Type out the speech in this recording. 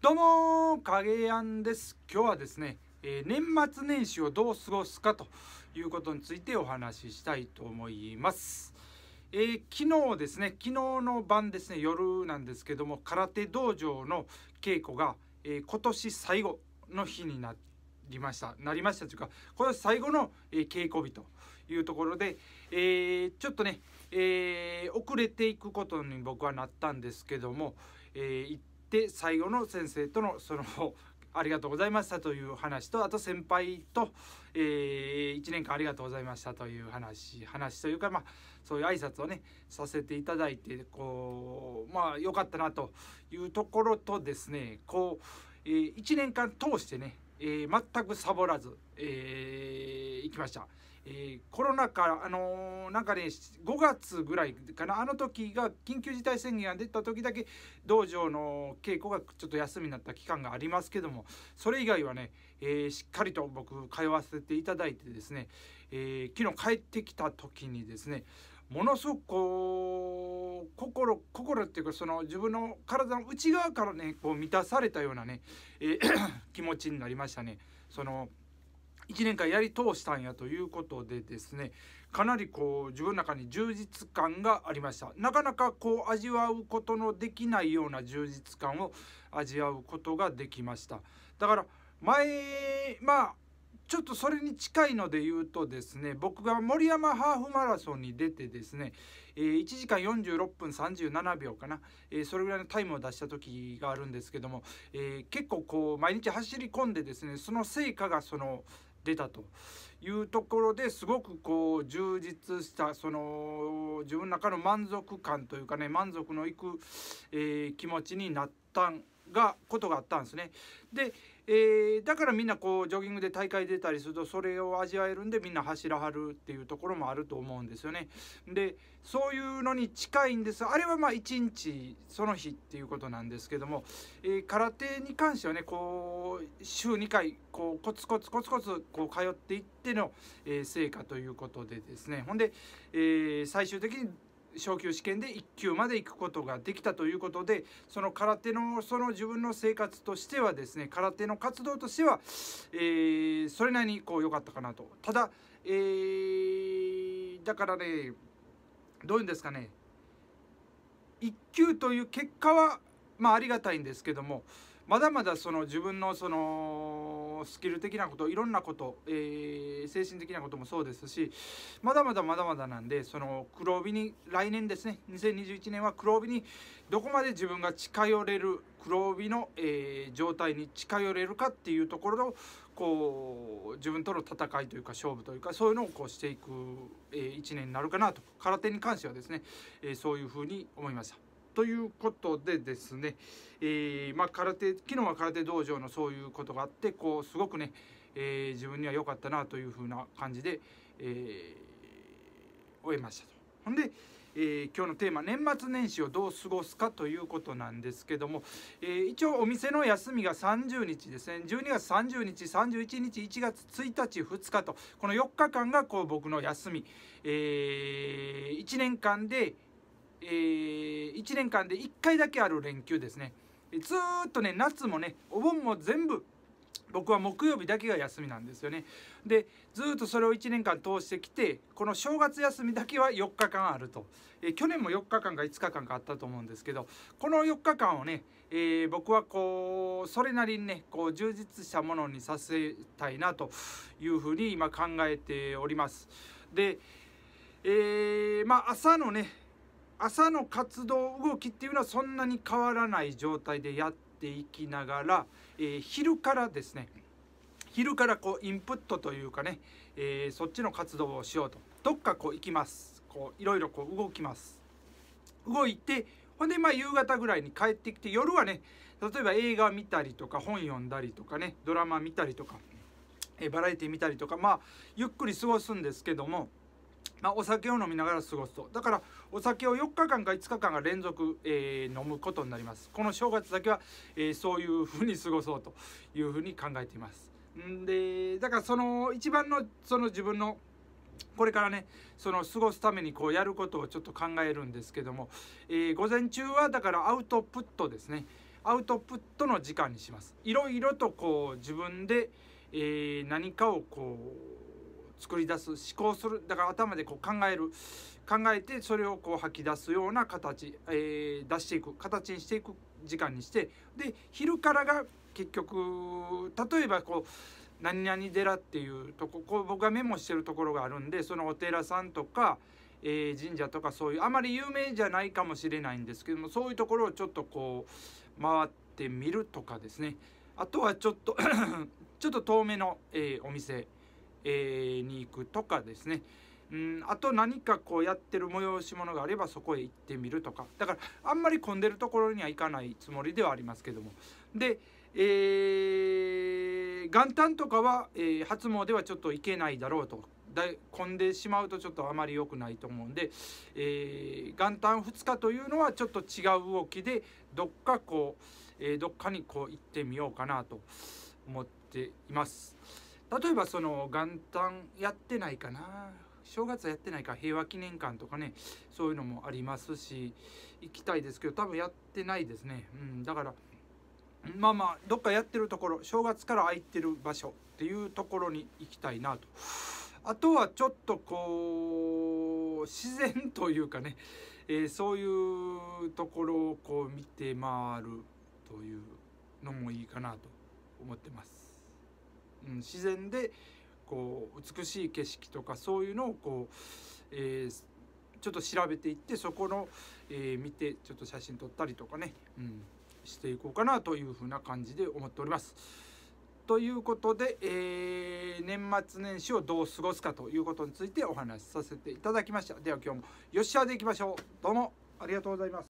どうも影やんです今日はですね、えー、年末年始をどう過ごすかということについてお話ししたいと思います、えー、昨日ですね昨日の晩ですね夜なんですけども空手道場の稽古が、えー、今年最後の日になりましたなりましたというかこれは最後の、え稽古日というところで、えちょっとね、え遅れていくことに僕はなったんですけども、えー、で最後の先生とのその ありがとうございましたという話とあと先輩と、えー、1年間ありがとうございましたという話話というか、まあ、そういう挨拶をねさせていただいてこうまあよかったなというところとですねこう、えー、1年間通してね、えー、全くサボらず、えー、行きました。えー、コロナ禍、あのー、なんかね、5月ぐらいかな、あの時が緊急事態宣言が出た時だけ、道場の稽古がちょっと休みになった期間がありますけども、それ以外はね、えー、しっかりと僕、通わせていただいてですね、え昨日帰ってきた時にですね、ものすごくこう心心っていうかその自分の体の内側からねこう満たされたようなね、え 気持ちになりましたね。その1年間やり通したんやということでですねかなりこう自分の中に充実感がありましたなかなかこう味わうことのできないような充実感を味わうことができましただから前まあちょっとそれに近いので言うとですね僕が森山ハーフマラソンに出てですね、え1時間46分37秒かな、それぐらいのタイムを出した時があるんですけども、結構こう毎日走り込んでですねその成果がその出たというところですごくこう充実したその自分の中の満足感というかね満足のいく、えー、気持ちになったんがことがあったんですね。でえー、だからみんなこうジョギングで大会出たりするとそれを味わえるんでみんな走らはるっていうところもあると思うんですよね。でそういうのに近いんですあれはまあ1日その日っていうことなんですけども、えー、空手に関してはねこう週2回こうコツコツコツコツこう通っていっての、えー、成果ということでですねほんで、え最終的に昇級試験で1級まで行くことができたということでその空手のその自分の生活としてはですね空手の活動としては、えー、それなりにこう良かったかなとただ、えー、だからねどういうんですかね1級という結果はまあありがたいんですけどもまだまだその自分のそのスキル的なこといろんなこと、えー、精神的なこともそうですしまだまだまだまだなんでその黒帯に来年ですね2021年は黒帯にどこまで自分が近寄れる黒帯の、えー、状態に近寄れるかっていうところのこう自分との戦いというか勝負というかそういうのをこうしていく、えー、1年になるかなと空手に関してはですね、えー、そういうふうに思いました。ということでですね、えー、まあ、空手昨日は空手道場のそういうことがあってこうすごくね、えー、自分には良かったなというふうな感じで、えー、終えましたと。ほんで、えー、今日のテーマ「年末年始をどう過ごすか」ということなんですけども、えー、一応お店の休みが30日ですね12月30日31日1月1日2日とこの4日間がこう僕の休み、えー、1年間で、えー1年間で1回だけある連休ですねずっとね夏もねお盆も全部僕は木曜日だけが休みなんですよねでずっとそれを1年間通してきてこの正月休みだけは4日間あると、え去年も4日間か5日間かあったと思うんですけどこの4日間をね、えー、僕はこうそれなりにねこう充実したものにさせたいなというふうに今考えておりますでえー、まあ朝のね朝の活動動きっていうのはそんなに変わらない状態でやっていきながら、えー、昼からですね昼からこうインプットというかね、えー、そっちの活動をしようとどっかこう行きますこういろいろこう動きます動いてほんでまあ夕方ぐらいに帰ってきて夜はね例えば映画見たりとか本読んだりとかねドラマ見たりとか、えー、バラエティ見たりとかまあゆっくり過ごすんですけどもまあ、お酒を飲みながら過ごすとだからお酒を4日間か5日間が連続、えー、飲むことになりますこの正月だけは、えー、そういうふうに過ごそうというふうに考えていますんでだからその一番のその自分のこれからねその過ごすためにこうやることをちょっと考えるんですけども、えー、午前中はだからアウトプットですねアウトプットの時間にしますいろいろとこう自分で、え何かをこう作り出す思考するだから頭でこう考える考えてそれをこう吐き出すような形、えー、出していく形にしていく時間にしてで昼からが結局例えばこう何々寺っていうとここう僕がメモしてるところがあるんでそのお寺さんとか、えー、神社とかそういうあまり有名じゃないかもしれないんですけどもそういうところをちょっとこう回ってみるとかですねあとはちょっと ちょっと遠めの、えー、お店えに行くとかですねうんあと何かこうやってる催し物があればそこへ行ってみるとかだからあんまり混んでるところには行かないつもりではありますけどもで、えー、元旦とかは、えー、初詣はちょっと行けないだろうとだ混んでしまうとちょっとあまり良くないと思うんで、えー、元旦2日というのはちょっと違う動きでどっかこう、えー、どっかにこう行ってみようかなと思っています。例えばその元旦やってないかな正月はやってないか平和記念館とかねそういうのもありますし行きたいですけど多分やってないですね、うん、だからまあまあどっかやってるところ正月から空いてる場所っていうところに行きたいなとあとはちょっとこう自然というかね、えー、そういうところをこう見て回るというのもいいかなと思ってます。うん、自然でこう美しい景色とかそういうのをこう、えー、ちょっと調べていってそこの、えー、見てちょっと写真撮ったりとかね、うん、していこうかなというふうな感じで思っております。ということで、えー、年末年始をどう過ごすかということについてお話しさせていただきました。では今日もよっしゃでいきましょう。どうもありがとうございます。